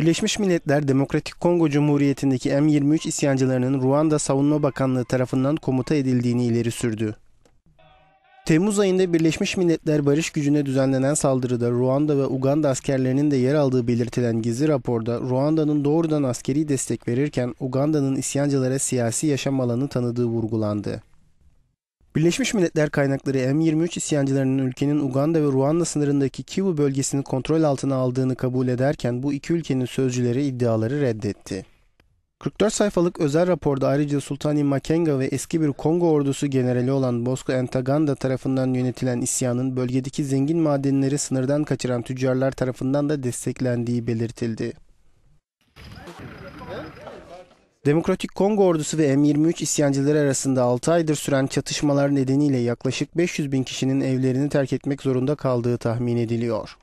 Birleşmiş Milletler Demokratik Kongo Cumhuriyeti'ndeki M23 isyancılarının Ruanda Savunma Bakanlığı tarafından komuta edildiğini ileri sürdü. Temmuz ayında Birleşmiş Milletler Barış Gücü'ne düzenlenen saldırıda Ruanda ve Uganda askerlerinin de yer aldığı belirtilen gizli raporda Ruanda'nın doğrudan askeri destek verirken Uganda'nın isyancılara siyasi yaşam alanı tanıdığı vurgulandı. Birleşmiş Milletler kaynakları M23 isyancılarının ülkenin Uganda ve Ruanda sınırındaki Kivu bölgesini kontrol altına aldığını kabul ederken bu iki ülkenin sözcüleri iddiaları reddetti. 44 sayfalık özel raporda ayrıca Sultani Makenga ve eski bir Kongo ordusu generali olan Bosco Entaganda tarafından yönetilen isyanın bölgedeki zengin madenleri sınırdan kaçıran tüccarlar tarafından da desteklendiği belirtildi. Demokratik Kongo ordusu ve M23 isyancıları arasında 6 aydır süren çatışmalar nedeniyle yaklaşık 500 bin kişinin evlerini terk etmek zorunda kaldığı tahmin ediliyor.